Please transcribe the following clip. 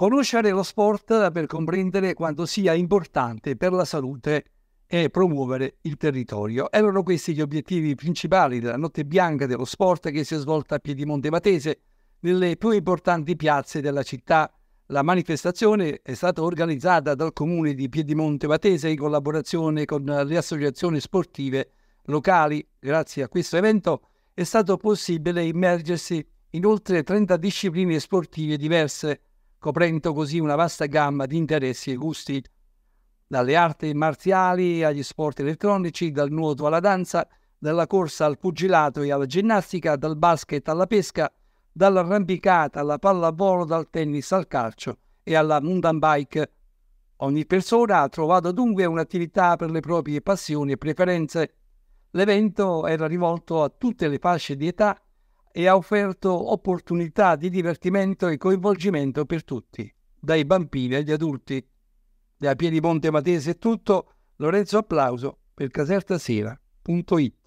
Conoscere lo sport per comprendere quanto sia importante per la salute e promuovere il territorio. Erano questi gli obiettivi principali della notte bianca dello sport che si è svolta a Piedimonte Matese, nelle più importanti piazze della città. La manifestazione è stata organizzata dal comune di Piedimonte Matese in collaborazione con le associazioni sportive locali. Grazie a questo evento è stato possibile immergersi in oltre 30 discipline sportive diverse coprendo così una vasta gamma di interessi e gusti, dalle arti marziali agli sport elettronici, dal nuoto alla danza, dalla corsa al pugilato e alla ginnastica, dal basket alla pesca, dall'arrampicata alla pallavolo, dal tennis al calcio e alla mountain bike. Ogni persona ha trovato dunque un'attività per le proprie passioni e preferenze. L'evento era rivolto a tutte le fasce di età e ha offerto opportunità di divertimento e coinvolgimento per tutti, dai bambini agli adulti. Da Piedimonte Matese è tutto, Lorenzo Applauso per casertasera.it